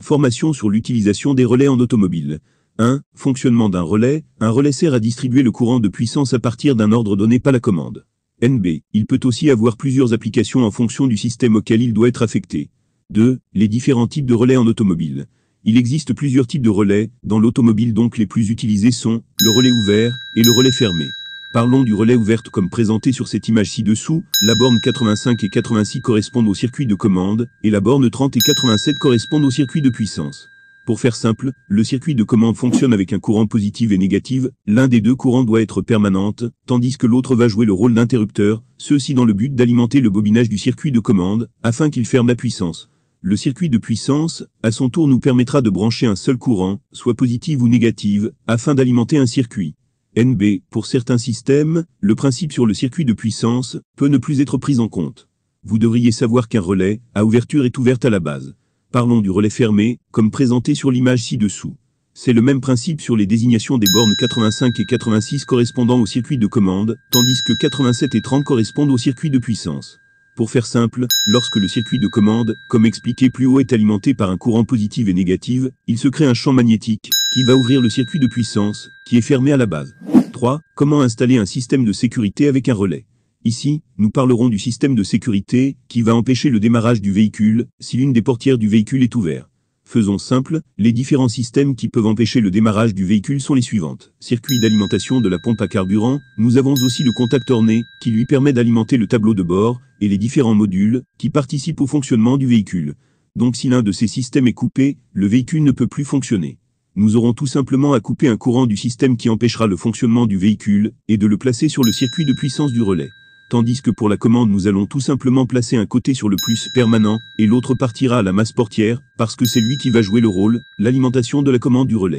Formation sur l'utilisation des relais en automobile. 1. Fonctionnement d'un relais. Un relais sert à distribuer le courant de puissance à partir d'un ordre donné par la commande. NB. Il peut aussi avoir plusieurs applications en fonction du système auquel il doit être affecté. 2. Les différents types de relais en automobile. Il existe plusieurs types de relais, dans l'automobile donc les plus utilisés sont le relais ouvert et le relais fermé. Parlons du relais ouverte comme présenté sur cette image ci-dessous, la borne 85 et 86 correspondent au circuit de commande, et la borne 30 et 87 correspondent au circuit de puissance. Pour faire simple, le circuit de commande fonctionne avec un courant positif et négatif, l'un des deux courants doit être permanente, tandis que l'autre va jouer le rôle d'interrupteur, ceci dans le but d'alimenter le bobinage du circuit de commande, afin qu'il ferme la puissance. Le circuit de puissance, à son tour nous permettra de brancher un seul courant, soit positif ou négatif, afin d'alimenter un circuit. NB, pour certains systèmes, le principe sur le circuit de puissance peut ne plus être pris en compte. Vous devriez savoir qu'un relais à ouverture est ouvert à la base. Parlons du relais fermé, comme présenté sur l'image ci-dessous. C'est le même principe sur les désignations des bornes 85 et 86 correspondant au circuit de commande, tandis que 87 et 30 correspondent au circuit de puissance. Pour faire simple, lorsque le circuit de commande, comme expliqué plus haut, est alimenté par un courant positif et négatif, il se crée un champ magnétique, il va ouvrir le circuit de puissance, qui est fermé à la base. 3. Comment installer un système de sécurité avec un relais. Ici, nous parlerons du système de sécurité qui va empêcher le démarrage du véhicule si l'une des portières du véhicule est ouverte. Faisons simple, les différents systèmes qui peuvent empêcher le démarrage du véhicule sont les suivantes. Circuit d'alimentation de la pompe à carburant, nous avons aussi le contact orné, qui lui permet d'alimenter le tableau de bord, et les différents modules, qui participent au fonctionnement du véhicule. Donc si l'un de ces systèmes est coupé, le véhicule ne peut plus fonctionner nous aurons tout simplement à couper un courant du système qui empêchera le fonctionnement du véhicule et de le placer sur le circuit de puissance du relais. Tandis que pour la commande nous allons tout simplement placer un côté sur le plus permanent et l'autre partira à la masse portière parce que c'est lui qui va jouer le rôle, l'alimentation de la commande du relais.